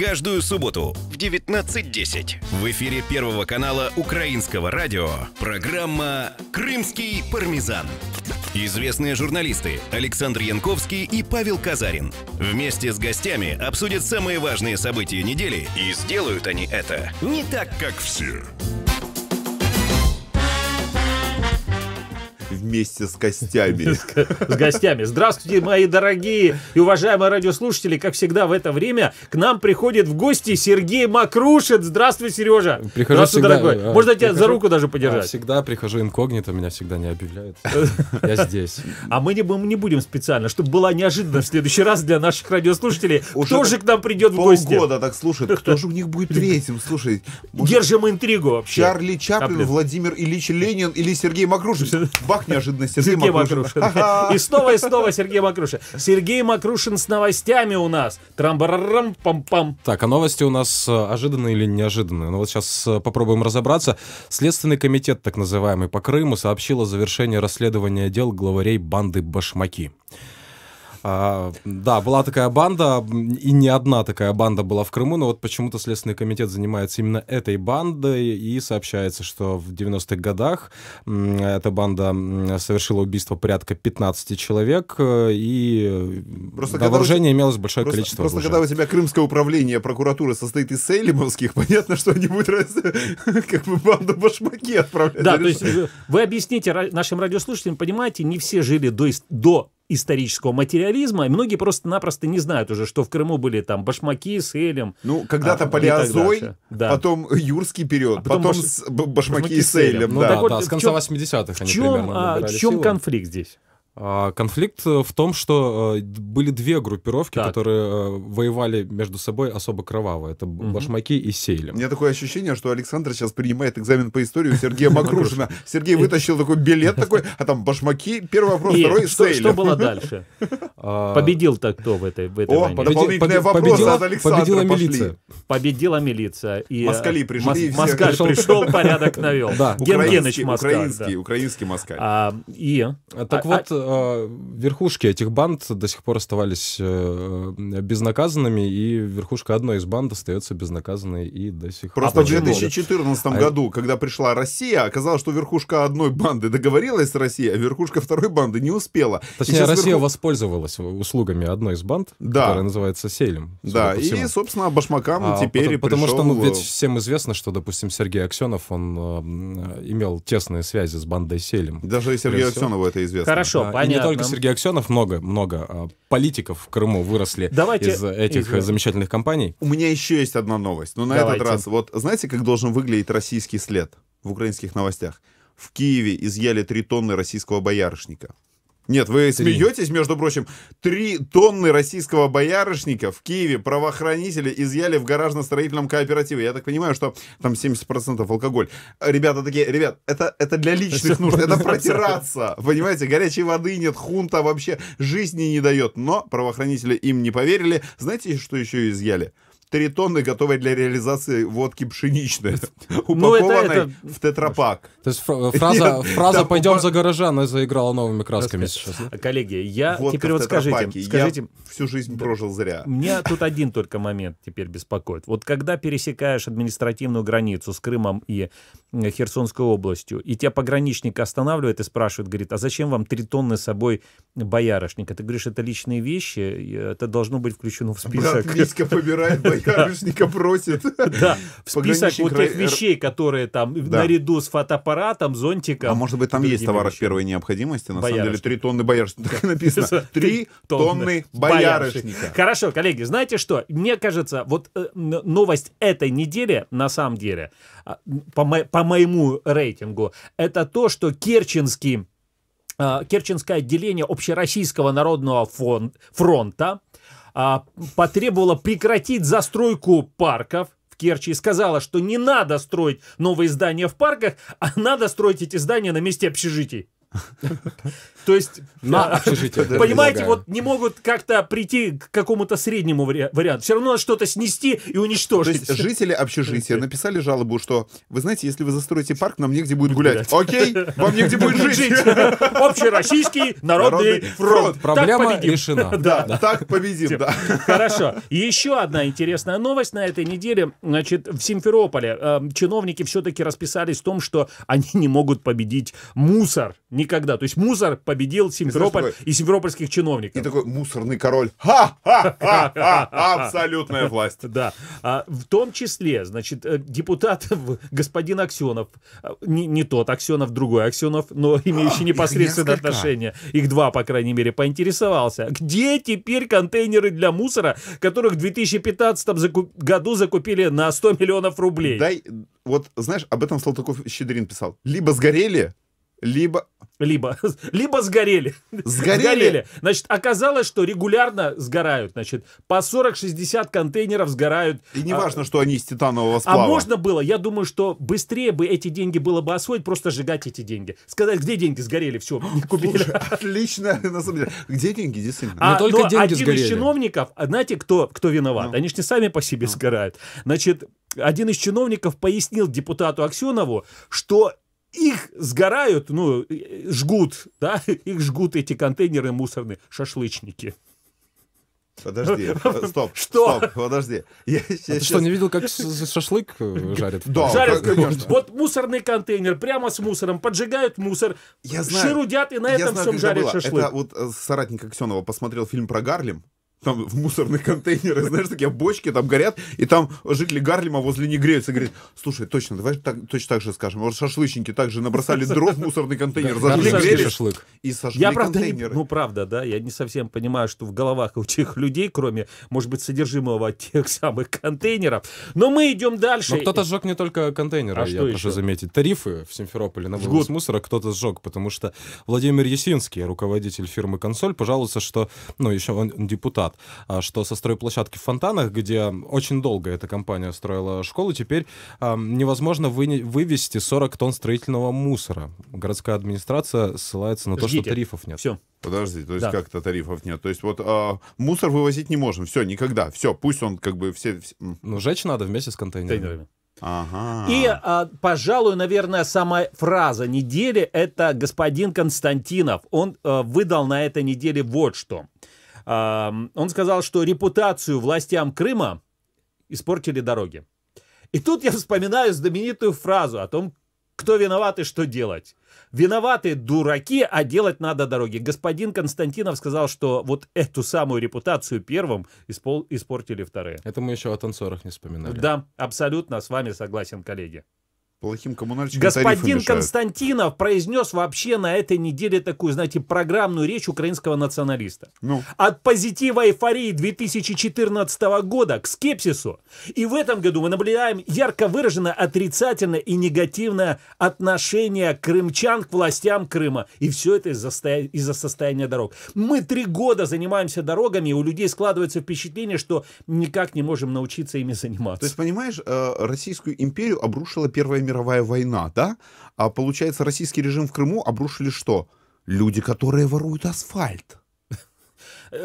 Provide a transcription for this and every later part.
каждую субботу в 19.10. В эфире Первого канала Украинского радио программа «Крымский пармезан». Известные журналисты Александр Янковский и Павел Казарин вместе с гостями обсудят самые важные события недели и сделают они это не так, как все. вместе с гостями. С гостями. Здравствуйте, мои дорогие и уважаемые радиослушатели. Как всегда в это время к нам приходит в гости Сергей Макрушин. Здравствуй, Сережа. Прихожу Здравствуй, всегда, дорогой. А, Можно тебя за руку даже подержать? А, всегда прихожу инкогнито, меня всегда не объявляют. Я здесь. А мы не, мы не будем специально, чтобы была неожиданно. в следующий раз для наших радиослушателей. Уже кто же к нам придет в гости? Полгода так слушает. Кто же у них будет третьим? Слушай. Держим интригу вообще. Чарли Чаплин, Чаплин, Владимир Ильич Ленин или Сергей Макрушин. Бах, неожиданно Сергей, Сергей Макрушин. И снова и снова Сергей Макрушин. Сергей Макрушин с новостями у нас. Трамбарарам пам пам Так, а новости у нас э, ожиданные или неожиданные? Ну вот сейчас э, попробуем разобраться. Следственный комитет, так называемый, по Крыму сообщил о завершении расследования дел главарей банды «Башмаки». А, да, была такая банда, и не одна такая банда была в Крыму, но вот почему-то Следственный комитет занимается именно этой бандой, и сообщается, что в 90-х годах эта банда совершила убийство порядка 15 человек, э, и просто на вооружении у... имелось большое просто, количество Просто оружия. когда у тебя крымское управление прокуратуры состоит из сейлимовских, понятно, что они будут раз... как бы банду башмаки отправлять. Да, то есть вы объясните нашим радиослушателям, понимаете, не все жили до, до исторического материализма, и многие просто-напросто не знают уже, что в Крыму были там башмаки с элем. Ну, когда-то а, палеозой, да. потом юрский период, а потом, потом баш... башмаки, башмаки с элем. Да. Ну, да, так вот, да, с конца 80-х они в чем, примерно а, В чем силу. конфликт здесь? А, конфликт э, в том, что э, были две группировки, так. которые э, воевали между собой особо кроваво. Это угу. башмаки и сейли. У меня такое ощущение, что Александр сейчас принимает экзамен по истории у Сергея Макрушина. Сергей вытащил такой билет такой, а там башмаки, первый вопрос, второй сейли. Что было дальше? А, Победил так кто в этой войне? Дополнительный вопрос от Победила милиция. Победила милиция. Москали пришли. Москаль пришел, порядок навел. Ген Геныч Москаль. Украинский москаль. А, и? Так вот... А, верхушки этих банд до сих пор оставались э, э, безнаказанными, и верхушка одной из банд остается безнаказанной и до сих пор. Просто в 2014 а... году, когда пришла Россия, оказалось, что верхушка одной банды договорилась с Россией, а верхушка второй банды не успела. Точнее, Россия верху... воспользовалась услугами одной из банд, да. которая называется Сейлем. Да, и, собственно, Башмакам а, теперь Потому, пришел... потому что, ну, ведь э, всем известно, что, допустим, Сергей Аксенов, он э, имел тесные связи с бандой Сейлем. Даже и Сергею Аксенову это известно. Хорошо, Понятно. И не только Сергей Аксенов, много, много а, политиков в Крыму выросли Давайте... из э, этих Извините. Э, замечательных компаний. У меня еще есть одна новость. Но на Давайте. этот раз, вот знаете, как должен выглядеть российский след в украинских новостях? В Киеве изъяли три тонны российского боярышника. Нет, вы Три. смеетесь, между прочим, три тонны российского боярышника в Киеве правоохранители изъяли в гаражно-строительном кооперативе. Я так понимаю, что там 70% алкоголь. Ребята такие, ребят, это, это для личных нужд, это протираться, понимаете? Горячей воды нет, хунта вообще жизни не дает. Но правоохранители им не поверили. Знаете, что еще изъяли? 3 тонны, готовой для реализации водки пшеничной, ну, упакованной в тетрапак. То есть фраза, фраза «пойдем за горожан» заиграла новыми красками сейчас. Коллеги, я теперь вот скажите, скажите... всю жизнь прожил зря. Меня тут один только момент теперь беспокоит. Вот когда пересекаешь административную границу с Крымом и э, Херсонской областью, и тебя пограничник останавливает и спрашивает, говорит, а зачем вам три тонны с собой боярышника? Ты говоришь, это личные вещи, это должно быть включено в список. Брат Митька побирает Карышника просит. Да, в список вот тех вещей, которые там наряду с фотоаппаратом, зонтиком. А может быть там есть товары первой необходимости, на самом деле три тонны боярышника, так написано. Три тонны боярышника. Хорошо, коллеги, знаете что? Мне кажется, вот э, новость этой недели, на самом деле, а, по моему рейтингу, это то, что Керченский а, Керченское отделение Общероссийского народного фронта а, потребовала прекратить застройку парков в Керчи и сказала, что не надо строить новые здания в парках, а надо строить эти здания на месте общежитий. То есть, на а, общежитие. Понимаете, вот не могут как-то прийти к какому-то среднему варианту. Все равно надо что-то снести и уничтожить. То есть жители общежития написали жалобу, что, вы знаете, если вы застроите парк, нам негде будет гулять. Окей, вам негде будет жить. Общероссийский народный фронт. Проблема решена. Да, так победим. Хорошо. Еще одна интересная новость на этой неделе. Значит, в Симферополе э, чиновники все-таки расписались в том, что они не могут победить мусор. Никогда. То есть мусор победил Симферополь знаешь, и симферопольских чиновников. И такой мусорный король. Ха-ха-ха! Абсолютная власть. Да. А в том числе, значит, э, депутат господин Аксенов, э, не тот Аксенов, другой Аксенов, но имеющий непосредственное отношение, их два, по крайней мере, поинтересовался. Где теперь контейнеры для мусора, которых в 2015 году закупили на 100 миллионов рублей? Дай, вот, знаешь, об этом Салтыков Щедрин писал. Либо сгорели, либо либо, либо сгорели. сгорели. Сгорели. Значит, оказалось, что регулярно сгорают. Значит, по 40-60 контейнеров сгорают. И не а, важно, а, что они из титанового а сплава. А можно было, я думаю, что быстрее бы эти деньги было бы освоить, просто сжигать эти деньги. Сказать, где деньги сгорели, все, не купили. Слушай, отлично, на самом деле. Где деньги, действительно? А, но только но деньги один сгорели. из чиновников, а знаете, кто, кто виноват? Ну. Они же не сами по себе ну. сгорают. Значит, один из чиновников пояснил депутату Аксенову, что их сгорают, ну, жгут, да, их жгут эти контейнеры мусорные, шашлычники. Подожди, э, стоп, что? стоп, подожди. Я, а я ты что, не видел, как шашлык э, жарят? Да, жарят, конечно. Вот мусорный контейнер, прямо с мусором, поджигают мусор, я знаю, шерудят и на этом знаю, всем жарят шашлык. Это вот э, соратник Аксенова посмотрел фильм про Гарлем, там в мусорных контейнеры, знаешь, такие бочки там горят, и там жители Гарлема возле не греются, говорят, слушай, точно, давай так, точно так же скажем, вот шашлычники также набросали дров в мусорный контейнер, зажгли грели шашлык. и сожгли я, правда, не, ну, правда, да, я не совсем понимаю, что в головах у тех людей, кроме, может быть, содержимого тех самых контейнеров, но мы идем дальше. Но кто-то сжег не только контейнеры, а я прошу еще? заметить, тарифы в Симферополе на вывоз мусора кто-то сжег, потому что Владимир Ясинский, руководитель фирмы «Консоль», пожалуется, что, ну, еще он депутат, назад, а, что со стройплощадки в Фонтанах, где очень долго эта компания строила школу, теперь невозможно вы, вывести 40 тонн строительного мусора. Городская администрация ссылается на Ждите. то, что тарифов нет. Все. Подожди, то есть да. как-то тарифов нет. То есть вот э, мусор вывозить не можем. Все, никогда. Все, пусть он как бы все... все... Ну, жечь надо вместе с контейнерами. Ага. И, а, пожалуй, наверное, самая фраза недели это господин Константинов. Он а, выдал на этой неделе вот что. Он сказал, что репутацию властям Крыма испортили дороги. И тут я вспоминаю знаменитую фразу о том, кто виноват и что делать. Виноваты дураки, а делать надо дороги. Господин Константинов сказал, что вот эту самую репутацию первым испол- испортили вторые. Это мы еще о танцорах не вспоминали. Да, абсолютно с вами согласен, коллеги. Плохим коммунальщикам Господин Константинов произнес вообще на этой неделе такую, знаете, программную речь украинского националиста. Ну. От позитива эйфории 2014 года к скепсису. И в этом году мы наблюдаем ярко выраженное отрицательное и негативное отношение крымчан к властям Крыма. И все это из-за из состояния дорог. Мы три года занимаемся дорогами, и у людей складывается впечатление, что никак не можем научиться ими заниматься. То есть, понимаешь, э, Российскую империю обрушила Первая мировая мировая война, да? А получается, российский режим в Крыму обрушили что? Люди, которые воруют асфальт.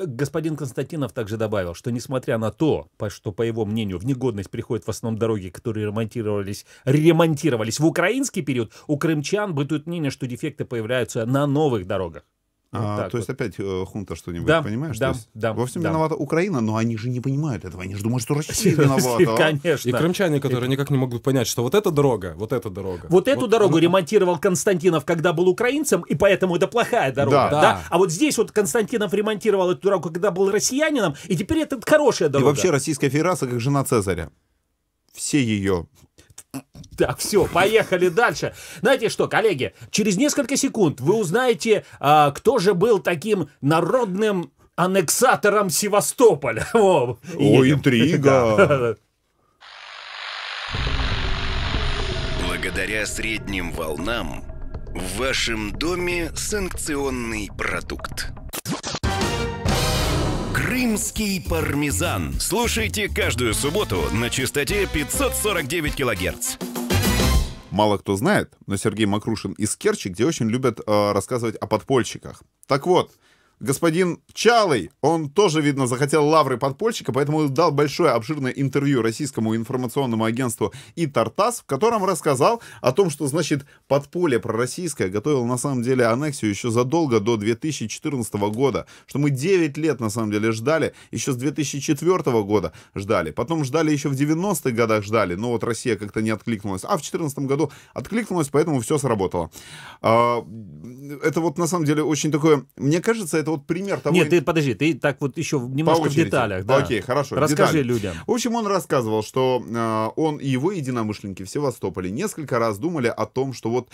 Господин Константинов также добавил, что несмотря на то, что, по его мнению, в негодность приходят в основном дороги, которые ремонтировались, ремонтировались в украинский период, у крымчан бытует мнение, что дефекты появляются на новых дорогах. Вот а, то вот. есть опять э, хунта что-нибудь, да, понимаешь? Да, есть, да. Во всем да. виновата Украина, но они же не понимают этого, они же думают, что Россия виновата. А? Конечно. И крымчане, которые никак не могут понять, что вот эта дорога, вот эта дорога. Вот эту дорогу ремонтировал Константинов, когда был украинцем, и поэтому это плохая дорога. Да. А вот здесь вот Константинов ремонтировал эту дорогу, когда был россиянином, и теперь это хорошая дорога. И вообще Российская Федерация как жена Цезаря все ее так, все, поехали дальше. Знаете что, коллеги, через несколько секунд вы узнаете, а, кто же был таким народным аннексатором Севастополя. О, О интрига! Благодаря средним волнам в вашем доме санкционный продукт. Крымский пармезан. Слушайте каждую субботу на частоте 549 килогерц. Мало кто знает, но Сергей Макрушин из Керчи, где очень любят э, рассказывать о подпольщиках. Так вот, господин Чалый, он тоже, видно, захотел лавры подпольщика, поэтому дал большое обширное интервью российскому информационному агентству и Тартас, в котором рассказал о том, что, значит, подполье пророссийское готовило на самом деле аннексию еще задолго до 2014 года, что мы 9 лет на самом деле ждали, еще с 2004 года ждали, потом ждали еще в 90-х годах ждали, но вот Россия как-то не откликнулась, а в 2014 году откликнулась, поэтому все сработало. А, это вот на самом деле очень такое, мне кажется, это вот пример того... Нет, ты подожди, ты так вот еще немножко в деталях. Да. Окей, хорошо. Расскажи детали. людям. В общем, он рассказывал, что э, он и его единомышленники в Севастополе несколько раз думали о том, что вот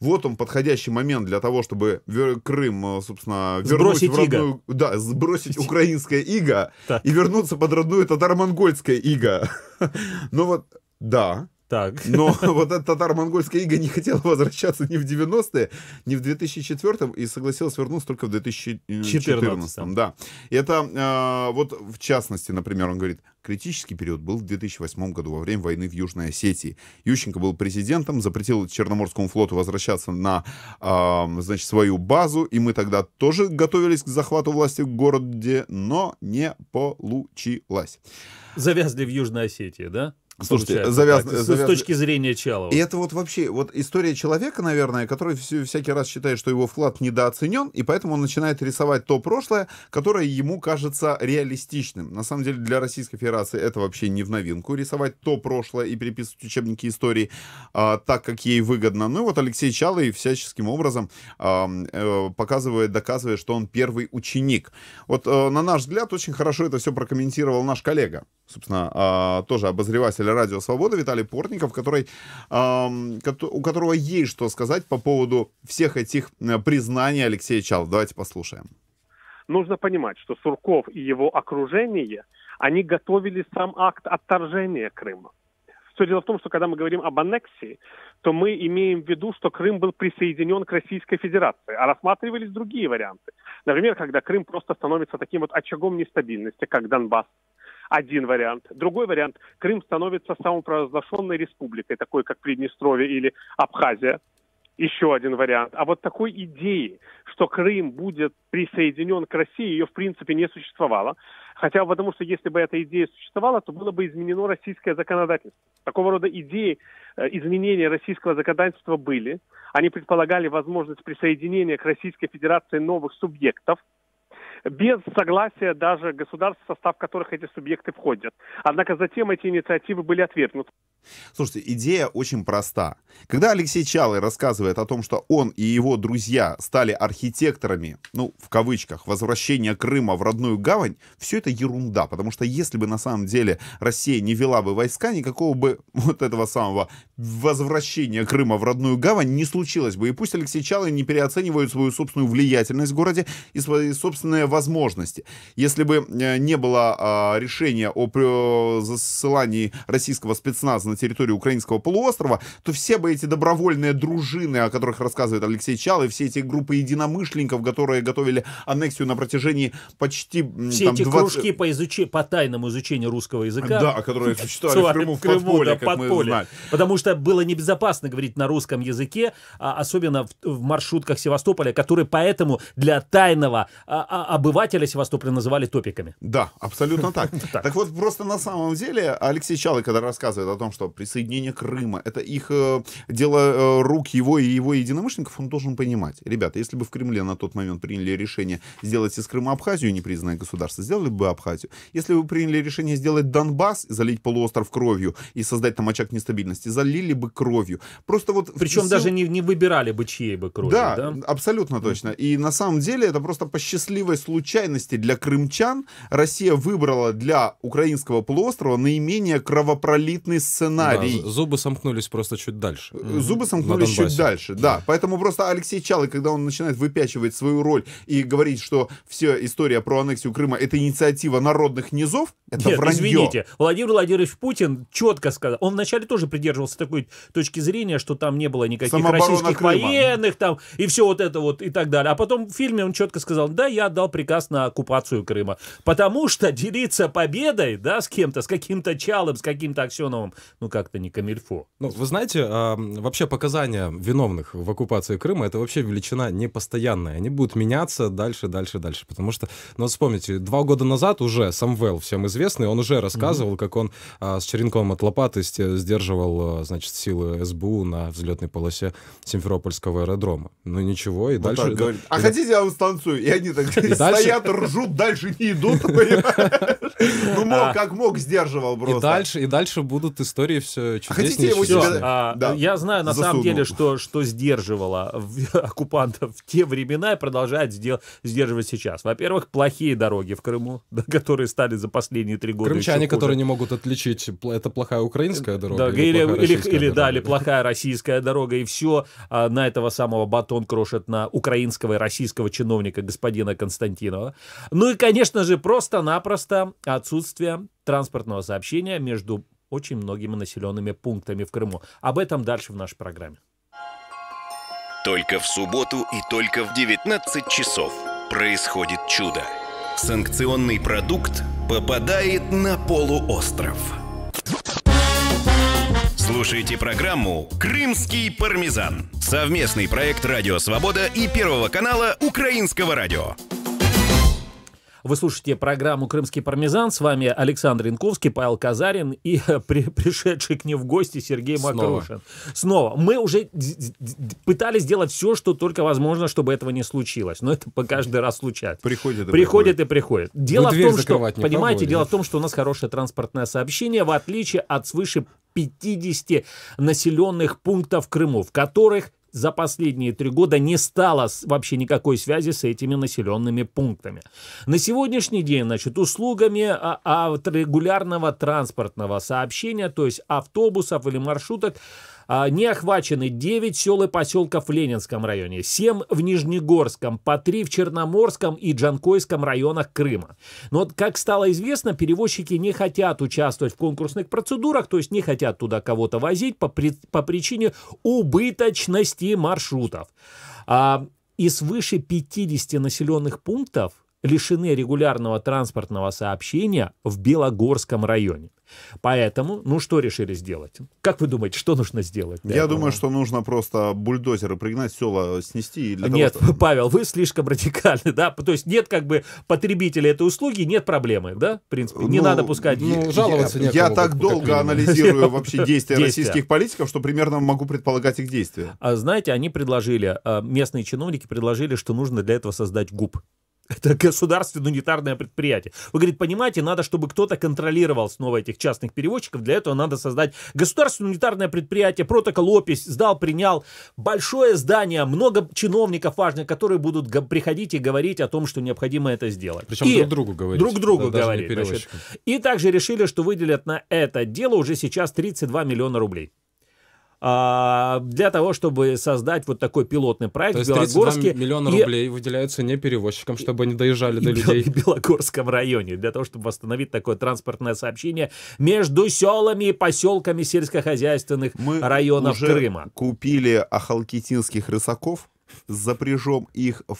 вот он подходящий момент для того, чтобы вер... Крым, э, собственно, вернуть сбросить в родную... Иго. Да, сбросить украинское иго и вернуться под родную татаро-монгольское иго. Но ну вот, да, так. Но вот эта татаро-монгольская ига не хотела возвращаться ни в 90-е, ни в 2004-м, и согласилась вернуться только в 2014-м. Да. И это э, вот в частности, например, он говорит, критический период был в 2008 году во время войны в Южной Осетии. Ющенко был президентом, запретил Черноморскому флоту возвращаться на э, значит, свою базу, и мы тогда тоже готовились к захвату власти в городе, но не получилось. Завязли в Южной Осетии, да? Слушайте, завяз... С, завяз... с точки зрения Чалова. И это вот вообще, вот история человека, наверное, который всякий раз считает, что его вклад недооценен, и поэтому он начинает рисовать то прошлое, которое ему кажется реалистичным. На самом деле для Российской Федерации это вообще не в новинку, рисовать то прошлое и переписывать учебники истории а, так, как ей выгодно. Ну и вот Алексей Чалый всяческим образом а, показывает, доказывает, что он первый ученик. Вот, а, на наш взгляд, очень хорошо это все прокомментировал наш коллега, собственно, а, тоже обозреватель основатель Радио Свобода Виталий Портников, который, у которого есть что сказать по поводу всех этих э, признаний Алексея Чалова. Давайте послушаем. Нужно понимать, что Сурков и его окружение, они готовили сам акт отторжения Крыма. Все дело в том, что когда мы говорим об аннексии, то мы имеем в виду, что Крым был присоединен к Российской Федерации, а рассматривались другие варианты. Например, когда Крым просто становится таким вот очагом нестабильности, как Донбасс, один вариант. Другой вариант – Крым становится самопровозглашенной республикой, такой как Приднестровье или Абхазия. Еще один вариант. А вот такой идеи, что Крым будет присоединен к России, ее в принципе не существовало. Хотя потому что если бы эта идея существовала, то было бы изменено российское законодательство. Такого рода идеи э, изменения российского законодательства были. Они предполагали возможность присоединения к Российской Федерации новых субъектов – без согласия даже государств, в состав которых эти субъекты входят. Однако затем эти инициативы были отвергнуты. Слушайте, идея очень проста. Когда Алексей Чалый рассказывает о том, что он и его друзья стали архитекторами, ну, в кавычках, возвращения Крыма в родную гавань, все это ерунда, потому что если бы на самом деле Россия не вела бы войска, никакого бы вот этого самого возвращения Крыма в родную гавань не случилось бы. И пусть Алексей Чалый не переоценивает свою собственную влиятельность в городе и свои собственные возможности. Если бы э, не было а, решения о засылании российского спецназа на территорию украинского полуострова, то все бы эти добровольные дружины, о которых рассказывает Алексей Чал, и все эти группы единомышленников, которые готовили аннексию на протяжении почти... Все там, эти 20... кружки по, изучи... по тайному изучению русского языка. Да, которые существовали в Крыму, в Подполе, да, как подполье. мы знаем. Потому что было небезопасно говорить на русском языке, а особенно в, в маршрутках Севастополя, которые поэтому для тайного а, а, обывателя Севастополя называли топиками. Да, абсолютно так. Так вот, просто на самом деле Алексей Чалый, когда рассказывает о том, что государства, присоединение Крыма, это их э, дело э, рук его и его единомышленников, он должен понимать. Ребята, если бы в Кремле на тот момент приняли решение сделать из Крыма Абхазию, не признанное государство, сделали бы Абхазию. Если бы приняли решение сделать Донбасс, залить полуостров кровью и создать там очаг нестабильности, залили бы кровью. Просто вот... Причем сил... даже не, не выбирали бы чьей бы кровью, да? да? абсолютно точно. И на самом деле это просто по счастливой случайности для крымчан Россия выбрала для украинского полуострова наименее кровопролитный сценарий сценарий. Да, зубы сомкнулись просто чуть дальше. Э, зубы сомкнулись чуть дальше, да. Поэтому просто Алексей Чалый, когда он начинает выпячивать свою роль и говорить, что вся история про аннексию Крыма — это инициатива народных низов, это Нет, вранье. извините, Владимир Владимирович Путин четко сказал. Он вначале тоже придерживался такой точки зрения, что там не было никаких Самооборона российских Крыма. военных там и все вот это вот и так далее. А потом в фильме он четко сказал, да, я отдал приказ на оккупацию Крыма. Потому что делиться победой, да, с кем-то, с каким-то Чалым, с каким-то Аксеновым, ну, как-то не камильфо. Ну, вы знаете, вообще показания виновных в оккупации Крыма, это вообще величина непостоянная. Они будут меняться дальше, дальше, дальше. Потому что, ну, вот вспомните, два года назад уже Самвел, всем известный, он уже рассказывал, mm-hmm. как он а, с черенком от лопаты сдерживал, а, значит, силы СБУ на взлетной полосе Симферопольского аэродрома. Ну, ничего, и вот дальше... Так говорит, а и... хотите, я вам станцую? И они так стоят, ржут, дальше не идут, Ну, мог, а. как мог, сдерживал просто. И дальше, и дальше будут истории истории все чудеснее. А хотите, я, а, да. я знаю, на Засунул. самом деле, что, что сдерживало оккупантов в те времена и продолжает сдел, сдерживать сейчас. Во-первых, плохие дороги в Крыму, которые стали за последние три года Крымчане, которые не могут отличить, это плохая украинская дорога да, или, или, плохая или, или дорога. Да, плохая российская дорога, и все а, на этого самого батон крошат на украинского и российского чиновника господина Константинова. Ну и, конечно же, просто-напросто отсутствие транспортного сообщения между очень многими населенными пунктами в Крыму. Об этом дальше в нашей программе. Только в субботу и только в 19 часов происходит чудо. Санкционный продукт попадает на полуостров. Слушайте программу «Крымский пармезан». Совместный проект «Радио Свобода» и Первого канала Украинского радио. Вы слушаете программу «Крымский пармезан». С вами Александр Янковский, Павел Казарин и э, при, пришедший к ним в гости Сергей Снова. Макрушин. Снова. Мы уже пытались сделать все, что только возможно, чтобы этого не случилось. Но это по каждый раз случается. Приходит и приходит. приходит. И приходит. Дело Вы ну, в том, что, понимаете, пробовали. дело в том, что у нас хорошее транспортное сообщение, в отличие от свыше 50 населенных пунктов в Крыму, в которых за последние три года не стало вообще никакой связи с этими населенными пунктами. На сегодняшний день, значит, услугами а, а регулярного транспортного сообщения, то есть автобусов или маршруток, а, не охвачены 9 сел и поселков в Ленинском районе, 7 в Нижнегорском, по 3 в Черноморском и Джанкойском районах Крыма. Но, как стало известно, перевозчики не хотят участвовать в конкурсных процедурах, то есть не хотят туда кого-то возить по, при, по причине убыточности маршрутов. А, и свыше 50 населенных пунктов лишены регулярного транспортного сообщения в Белогорском районе. Поэтому, ну что решили сделать? Как вы думаете, что нужно сделать? Я этого? думаю, что нужно просто бульдозеры пригнать, села снести. Для нет, того, чтобы... Павел, вы слишком радикальны, да? То есть нет как бы потребителя этой услуги, нет проблемы, да? В принципе, не ну, надо пускать... Ну, жаловаться Я, я так долго анализирую вообще действия российских политиков, что примерно могу предполагать их действия. А знаете, они предложили, а, местные чиновники предложили, что нужно для этого создать ГУП. Это государственное унитарное предприятие. Вы, говорит, понимаете, надо, чтобы кто-то контролировал снова этих частных переводчиков. Для этого надо создать государственное унитарное предприятие, протокол опись, сдал, принял. Большое здание, много чиновников важных, которые будут приходить и говорить о том, что необходимо это сделать. Причем и друг другу говорить. Друг другу да, говорить. Значит. И также решили, что выделят на это дело уже сейчас 32 миллиона рублей. А, для того, чтобы создать вот такой пилотный проект То в Белогорске. миллиона и... рублей выделяются не перевозчикам, чтобы они доезжали и, до людей. В Белогорском районе, для того, чтобы восстановить такое транспортное сообщение между селами и поселками сельскохозяйственных Мы районов уже Крыма. купили ахалкитинских рысаков, запряжем их в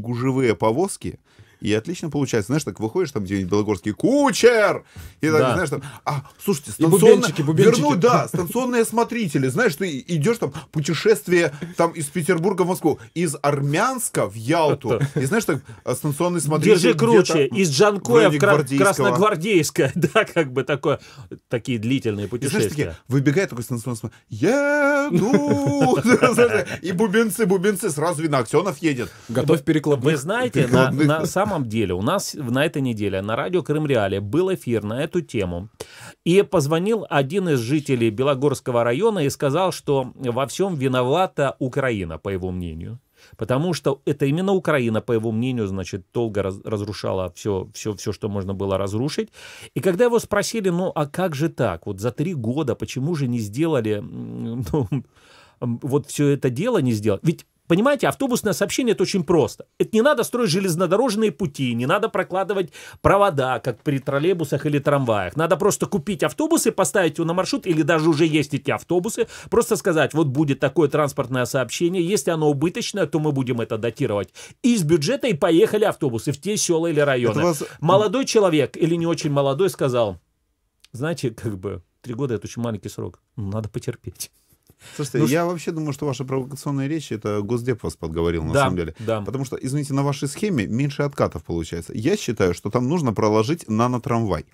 гужевые повозки, и отлично получается. Знаешь, так выходишь там где-нибудь Белогорский, кучер! И так, да. знаешь, там, а, слушайте, станционные... Верну, да, станционные смотрители. Знаешь, ты идешь там путешествие там из Петербурга в Москву, из Армянска в Ялту. И знаешь, так а, станционный смотритель Держи круче, из Джанкоя в Кра- Красногвардейское. Да, как бы такое. Такие длительные путешествия. И, знаешь, такие, выбегает такой станционный смотритель. Еду! И бубенцы, бубенцы, сразу Виноксенов едет. Готовь переклад. Вы знаете, на самом самом деле у нас на этой неделе на радио Крым Реале был эфир на эту тему. И позвонил один из жителей Белогорского района и сказал, что во всем виновата Украина, по его мнению. Потому что это именно Украина, по его мнению, значит, долго раз, разрушала все, все, все, что можно было разрушить. И когда его спросили, ну, а как же так? Вот за три года почему же не сделали, ну, вот все это дело не сделали? Ведь Понимаете, автобусное сообщение это очень просто. Это не надо строить железнодорожные пути, не надо прокладывать провода, как при троллейбусах или трамваях. Надо просто купить автобусы, поставить его на маршрут, или даже уже есть эти автобусы, просто сказать, вот будет такое транспортное сообщение, если оно убыточное, то мы будем это датировать. Из бюджета и поехали автобусы в те села или районы. вас... Молодой человек или не очень молодой сказал, знаете, как бы три года это очень маленький срок, надо потерпеть. Слушайте, ну, я что... вообще думаю, что ваша провокационная речь, это Госдеп вас подговорил, на да, самом деле. Да. Потому что, извините, на вашей схеме меньше откатов получается. Я считаю, что там нужно проложить нано-трамвай.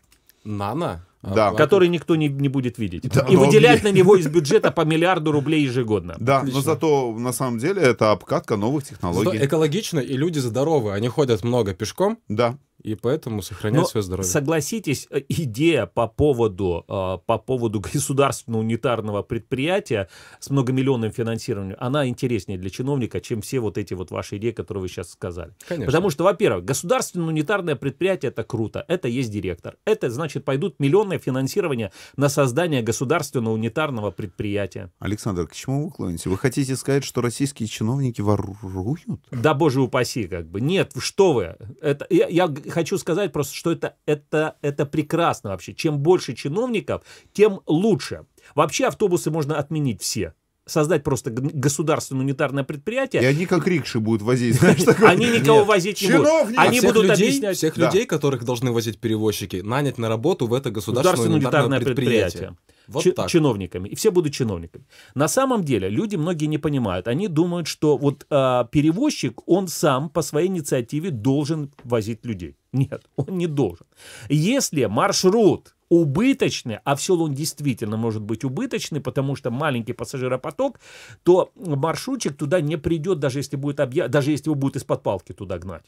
Нано? А, да. который никто не, не будет видеть. Да, и выделять но... на него из бюджета по миллиарду рублей ежегодно. Да, Отлично. но зато на самом деле это обкатка новых технологий. Зато экологично, и люди здоровы, они ходят много пешком. Да. И поэтому сохранять свое здоровье. Согласитесь, э, идея по поводу, э, по поводу государственного унитарного предприятия с многомиллионным финансированием, она интереснее для чиновника, чем все вот эти вот ваши идеи, которые вы сейчас сказали. Конечно. Потому что, во-первых, государственное унитарное предприятие это круто, это есть директор, это значит пойдут миллионы огромное финансирование на создание государственного унитарного предприятия. Александр, к чему вы клоните? Вы хотите сказать, что российские чиновники воруют? Да, боже упаси, как бы. Нет, что вы. Это, я, я хочу сказать просто, что это, это, это прекрасно вообще. Чем больше чиновников, тем лучше. Вообще автобусы можно отменить все создать просто государственное унитарное предприятие. И они как рикши будут возить, знаешь, такое. Они никого Нет. возить не Чиновник. будут. Они а будут людей, объяснять. Всех да. людей, которых должны возить перевозчики, нанять на работу в это государственное унитарное предприятие. предприятие. Вот Ч- так. чиновниками. И все будут чиновниками. На самом деле люди многие не понимают. Они думают, что вот э, перевозчик, он сам по своей инициативе должен возить людей. Нет, он не должен. Если маршрут убыточны, а в Сеул он действительно может быть убыточный, потому что маленький пассажиропоток, то маршрутчик туда не придет, даже если, будет объ, даже если его будет из-под палки туда гнать.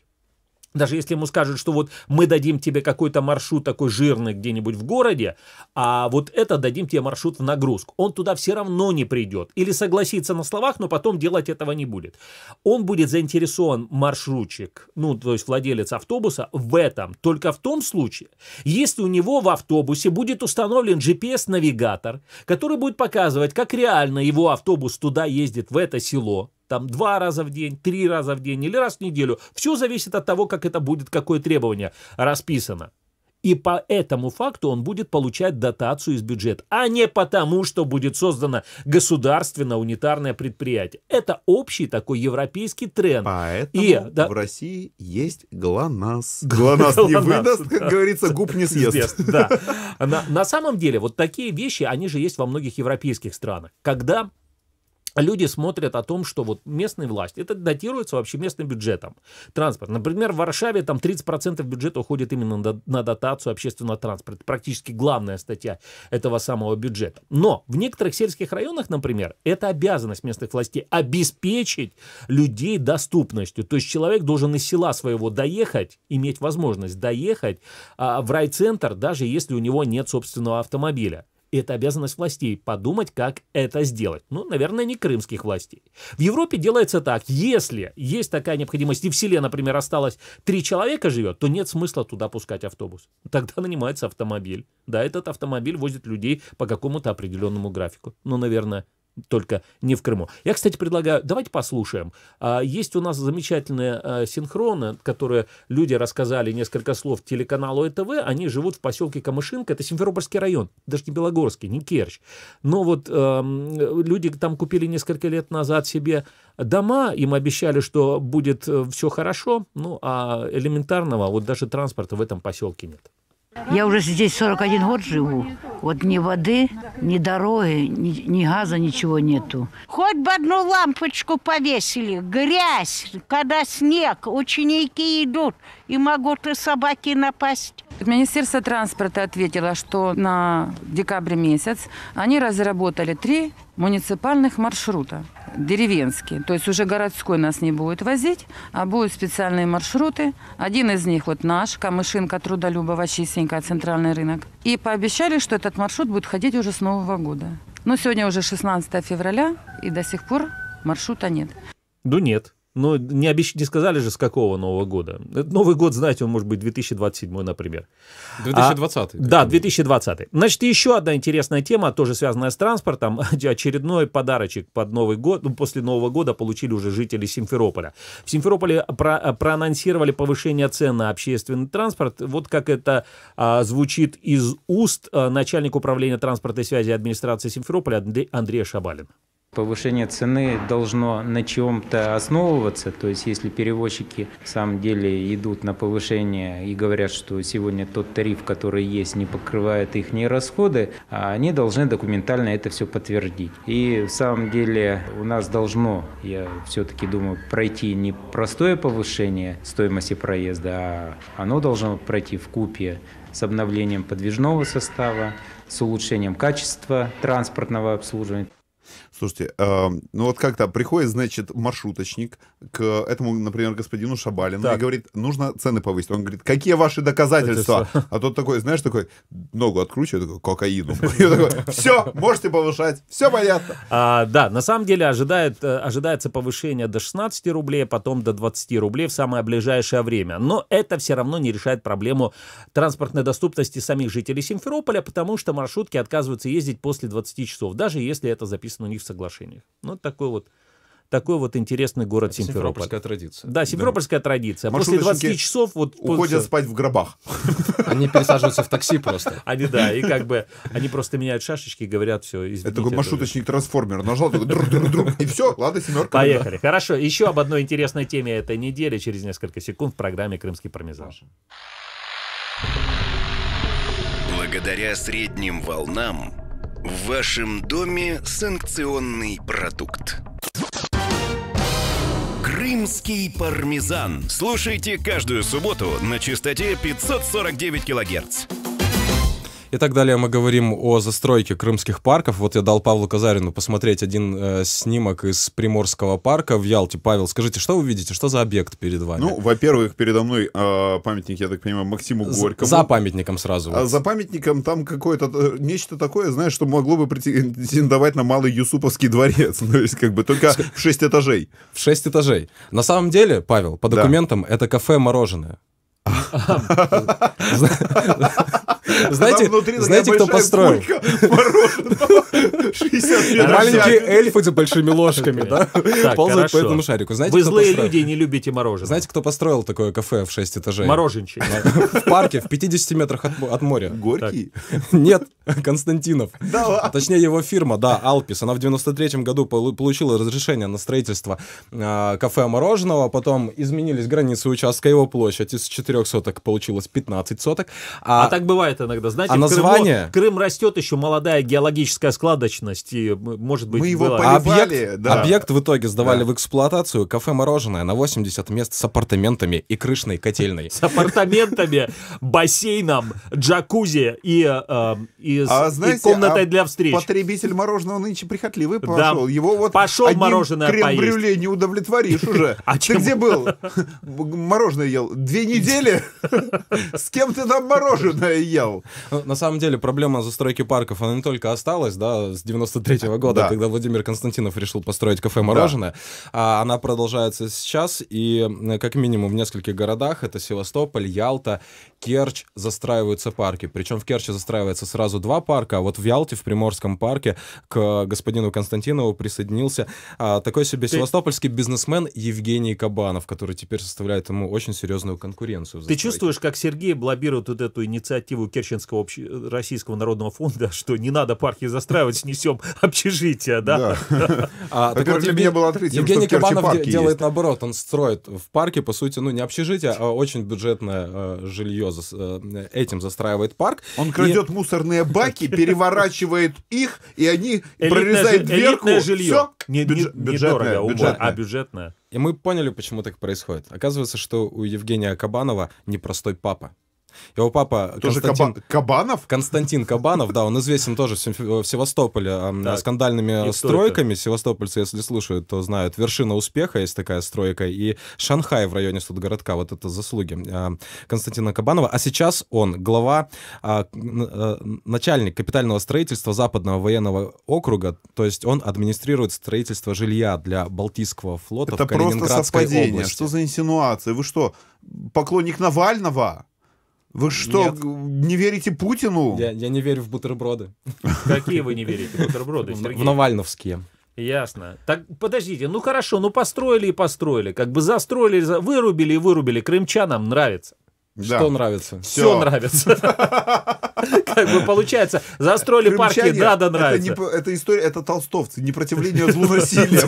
Даже если ему скажут, что вот мы дадим тебе какой-то маршрут такой жирный где-нибудь в городе, а вот это дадим тебе маршрут в нагрузку. Он туда все равно не придет. Или согласится на словах, но потом делать этого не будет. Он будет заинтересован маршрутчик, ну, то есть владелец автобуса, в этом. Только в том случае, если у него в автобусе будет установлен GPS-навигатор, который будет показывать, как реально его автобус туда ездит, в это село, там два раза в день, три раза в день или раз в неделю. Все зависит от того, как это будет, какое требование расписано. И по этому факту он будет получать дотацию из бюджета, а не потому, что будет создано государственное унитарное предприятие. Это общий такой европейский тренд. Поэтому и, да, в России есть ГЛОНАСС. ГЛОНАСС не выдаст, как говорится, губ не съест. Да. на самом деле, вот такие вещи, они же есть во многих европейских странах. Когда люди смотрят о том, что вот местная власть, это датируется вообще местным бюджетом. Транспорт. Например, в Варшаве там 30% бюджета уходит именно на, на дотацию общественного транспорта. Это Практически главная статья этого самого бюджета. Но в некоторых сельских районах, например, это обязанность местных властей обеспечить людей доступностью. То есть человек должен из села своего доехать, иметь возможность доехать а, в райцентр, даже если у него нет собственного автомобиля. И это обязанность властей подумать, как это сделать. Ну, наверное, не крымских властей. В Европе делается так. Если есть такая необходимость, и в селе, например, осталось три человека живет, то нет смысла туда пускать автобус. Тогда нанимается автомобиль. Да, этот автомобиль возит людей по какому-то определенному графику. Ну, наверное, только не в Крыму. Я, кстати, предлагаю, давайте послушаем. А, есть у нас замечательные а, синхроны, которые люди рассказали несколько слов телеканалу ЭТВ. Они живут в поселке Камышинка. Это Симферопольский район, даже не Белогорский, не Керчь. Но вот э, люди там купили несколько лет назад себе дома, им обещали, что будет э, все хорошо, ну а элементарного, вот даже транспорта в этом поселке нет. Я уже здесь 41 год живу. Вот ни воды, ни дороги, ни, ни газа, ничего нету. Хоть бы одну лампочку повесили. Грязь, когда снег, ученики идут и могут и собаки напасть. Министерство транспорта ответило, что на декабрь месяц они разработали три муниципальных маршрута деревенский. То есть уже городской нас не будет возить, а будут специальные маршруты. Один из них вот наш, Камышинка, Трудолюбова, Чистенькая, Центральный рынок. И пообещали, что этот маршрут будет ходить уже с Нового года. Но сегодня уже 16 февраля, и до сих пор маршрута нет. Ну нет, но не, обещ... не сказали же, с какого Нового года. Новый год, знаете, он может быть 2027, например. 2020. А, да, 2020. Значит, еще одна интересная тема, тоже связанная с транспортом. Очередной подарочек под Новый год, ну, после Нового года получили уже жители Симферополя. В Симферополе про... проанонсировали повышение цен на общественный транспорт. Вот как это а, звучит из уст а, начальник управления транспорта и связи администрации Симферополя Андрея Шабалина повышение цены должно на чем-то основываться. То есть, если перевозчики в самом деле идут на повышение и говорят, что сегодня тот тариф, который есть, не покрывает их не расходы, а они должны документально это все подтвердить. И в самом деле у нас должно, я все-таки думаю, пройти не простое повышение стоимости проезда, а оно должно пройти в купе с обновлением подвижного состава, с улучшением качества транспортного обслуживания. Слушайте, э, ну вот как-то приходит, значит, маршруточник к этому, например, господину Шабалину так. и говорит, нужно цены повысить. Он говорит, какие ваши доказательства? А тот такой, знаешь, такой, ногу откручивает, такой, кокаину. Все, можете повышать, все понятно. А, да, на самом деле ожидает, э, ожидается повышение до 16 рублей, а потом до 20 рублей в самое ближайшее время. Но это все равно не решает проблему транспортной доступности самих жителей Симферополя, потому что маршрутки отказываются ездить после 20 часов, даже если это записано у них соглашениях. Ну, вот такой вот такой вот интересный город Это Симферополь. Симферопольская традиция. Да, симферопольская да. традиция. После 20 часов вот уходят все. спать в гробах. Они пересаживаются в такси просто. Они да, и как бы они просто меняют шашечки и говорят все. Это такой маршруточник трансформер нажал и все, ладно семерка. Поехали. Хорошо. Еще об одной интересной теме этой недели через несколько секунд в программе Крымский пармезан. Благодаря средним волнам в вашем доме санкционный продукт. Крымский пармезан. Слушайте каждую субботу на частоте 549 килогерц и так далее. Мы говорим о застройке крымских парков. Вот я дал Павлу Казарину посмотреть один э, снимок из Приморского парка в Ялте. Павел, скажите, что вы видите? Что за объект перед вами? Ну, во-первых, передо мной э, памятник, я так понимаю, Максиму Горькому. За памятником сразу. А за памятником там какое-то э, нечто такое, знаешь, что могло бы претендовать на Малый Юсуповский дворец. Ну, то есть как бы только в шесть этажей. В шесть этажей. На самом деле, Павел, по документам, это кафе-мороженое. Знаете, знаете кто построил? Маленькие эльфы с большими ложками, да? Ползают по этому шарику. Вы злые люди и не любите мороженое. Знаете, кто построил такое кафе в 6 этажей? Мороженщик. В парке, в 50 метрах от моря. Горький? Нет, Константинов. Точнее, его фирма, да, Алпис. Она в 93-м году получила разрешение на строительство а, кафе мороженого. Потом изменились границы участка, его площадь из 4 соток получилось 15 соток. А, а так бывает бывает иногда. Знаете, а название? Крыму, Крым растет, еще молодая геологическая складочность, и, может быть, Мы его была... поливали, объект, да. объект в итоге сдавали да. в эксплуатацию кафе-мороженое на 80 мест с апартаментами и крышной котельной. С апартаментами, бассейном, джакузи и, эм, и, а комнатой а для встреч. потребитель мороженого нынче прихотливый пошел. Его вот пошел мороженое крем-брюле не удовлетворишь уже. А Ты где был? Мороженое ел. Две недели? С кем ты там мороженое ел? сделал. Ну, на самом деле проблема застройки парков, она не только осталась, да, с 93 -го года, да. когда Владимир Константинов решил построить кафе-мороженое, да. а она продолжается сейчас, и как минимум в нескольких городах, это Севастополь, Ялта Керчь застраиваются парки. Причем в Керчи застраивается сразу два парка, а вот в Ялте, в Приморском парке, к господину Константинову присоединился а, такой себе ты... севастопольский бизнесмен Евгений Кабанов, который теперь составляет ему очень серьезную конкуренцию. Ты чувствуешь, как Сергей блобирует вот эту инициативу Керченского общ... Российского народного фонда, что не надо парки застраивать, снесем общежития, да? Да. А, для меня было открытие, Евгений Кабанов делает наоборот, он строит в парке, по сути, ну не общежитие, а очень бюджетное э, жилье Э, этим застраивает парк. Он крадет и... мусорные баки, переворачивает их, и они прорезают дверку. Элитное жилье. Не, бюджетное, не бюджетное. а бюджетное. И мы поняли, почему так происходит. Оказывается, что у Евгения Кабанова непростой папа. Его папа... Тоже Константин... Каба... Кабанов? Константин Кабанов, да, он известен тоже в Севастополе а, так, скандальными стройками. Севастопольцы, если слушают, то знают. Вершина успеха есть такая стройка. И Шанхай в районе городка Вот это заслуги а, Константина Кабанова. А сейчас он глава, а, э, начальник капитального строительства Западного военного округа. То есть он администрирует строительство жилья для Балтийского флота это в Калининградской просто совпадение. области. Что за инсинуация? Вы что, поклонник Навального? Вы что, Нет. не верите Путину? Я, я не верю в бутерброды. Какие вы не верите в бутерброды, В Навальновские. Ясно. Так, подождите, ну хорошо, ну построили и построили, как бы застроили, вырубили и вырубили. Крымчанам нравится. Что нравится? Все нравится. Как бы получается, застроили парки, Да, да, нравится. Это история, это толстовцы, не противление злу насилия,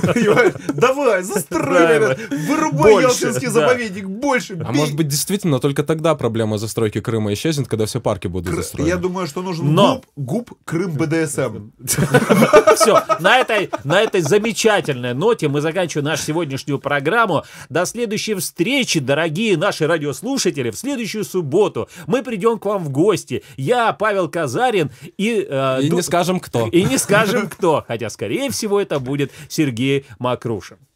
Давай, застроили, вырубай Ялтинский заповедник, больше А может быть, действительно, только тогда проблема застройки Крыма исчезнет, когда все парки будут застроены. Я думаю, что нужен губ, губ Крым БДСМ. Все, на этой, на этой замечательной ноте мы заканчиваем нашу сегодняшнюю программу. До следующей встречи, дорогие наши радиослушатели. В следующую субботу мы придем к вам в гости. Я Павел Казарин и... Э, и ду... не скажем кто. И не скажем кто, хотя, скорее всего, это будет Сергей Макрушин.